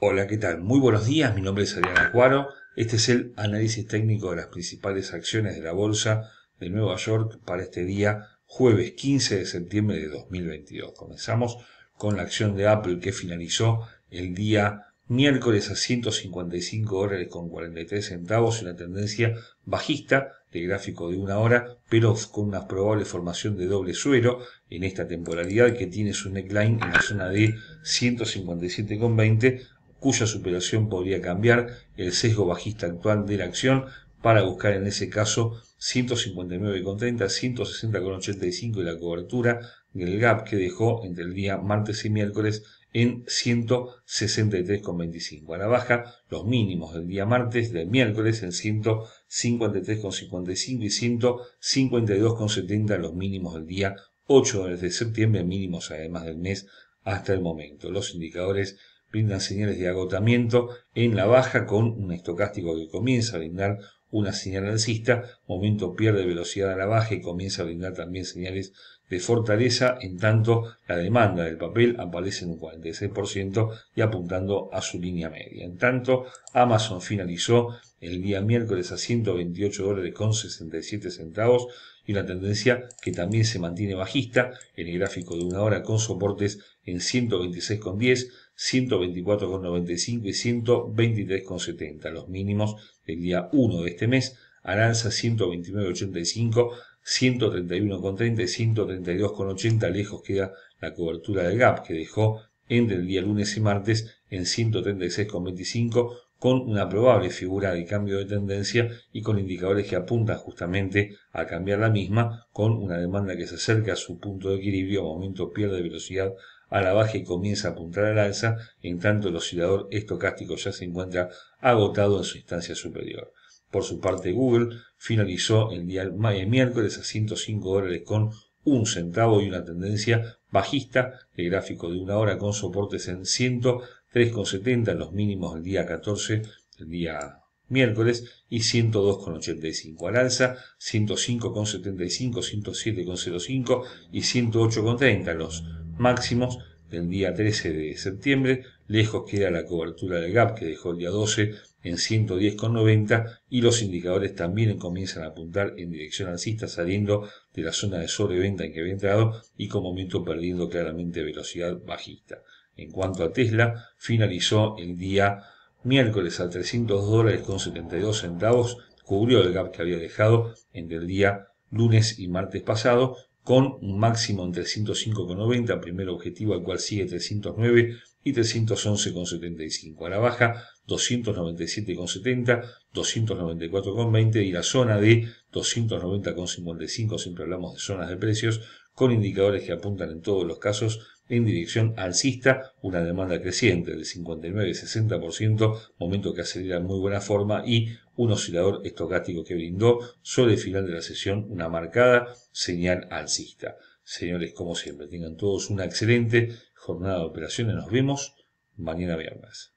Hola, ¿qué tal? Muy buenos días, mi nombre es Adrián Acuaro. Este es el análisis técnico de las principales acciones de la Bolsa de Nueva York para este día jueves 15 de septiembre de 2022. Comenzamos con la acción de Apple que finalizó el día miércoles a 155 dólares con 43 centavos, una tendencia bajista de gráfico de una hora, pero con una probable formación de doble suero... en esta temporalidad que tiene su neckline en la zona de 157,20 cuya superación podría cambiar el sesgo bajista actual de la acción para buscar en ese caso 159,30, 160,85 y la cobertura del gap que dejó entre el día martes y miércoles en 163,25. A la baja, los mínimos del día martes, del miércoles, en 153,55 y 152,70 los mínimos del día 8 de septiembre, mínimos además del mes hasta el momento. Los indicadores brindan señales de agotamiento en la baja con un estocástico que comienza a brindar una señal alcista, momento pierde velocidad a la baja y comienza a brindar también señales de Fortaleza, en tanto la demanda del papel aparece en un 46% y apuntando a su línea media. En tanto, Amazon finalizó el día miércoles a 128 dólares con 67 centavos y una tendencia que también se mantiene bajista en el gráfico de una hora con soportes en 126,10, 124,95 y 123,70, los mínimos del día 1 de este mes, alza 129,85 131,30 y 132,80 lejos queda la cobertura del gap que dejó entre el día lunes y martes en 136,25 con una probable figura de cambio de tendencia y con indicadores que apuntan justamente a cambiar la misma con una demanda que se acerca a su punto de equilibrio, a momento pierde velocidad a la baja y comienza a apuntar al alza, en tanto el oscilador estocástico ya se encuentra agotado en su instancia superior. Por su parte, Google finalizó el día miércoles a 105 dólares con un centavo y una tendencia bajista El gráfico de una hora con soportes en 103,70 los mínimos del día 14, el día miércoles y 102,85 al alza, 105,75, 107,05 y 108,30 los máximos del día 13 de septiembre, lejos queda la cobertura del gap que dejó el día 12 en 110,90 y los indicadores también comienzan a apuntar en dirección alcista saliendo de la zona de sobreventa en que había entrado y con momento perdiendo claramente velocidad bajista. En cuanto a Tesla, finalizó el día miércoles a 302 dólares con 72 centavos, cubrió el gap que había dejado entre el día lunes y martes pasado con un máximo en 305,90, primer objetivo al cual sigue 309 y 311,75. A la baja 297,70, 294,20 y la zona de 290,55, siempre hablamos de zonas de precios, con indicadores que apuntan en todos los casos en dirección alcista, una demanda creciente del 59-60%, momento que acelera en muy buena forma, y un oscilador estocástico que brindó sobre el final de la sesión una marcada señal alcista. Señores, como siempre, tengan todos una excelente jornada de operaciones. Nos vemos mañana viernes.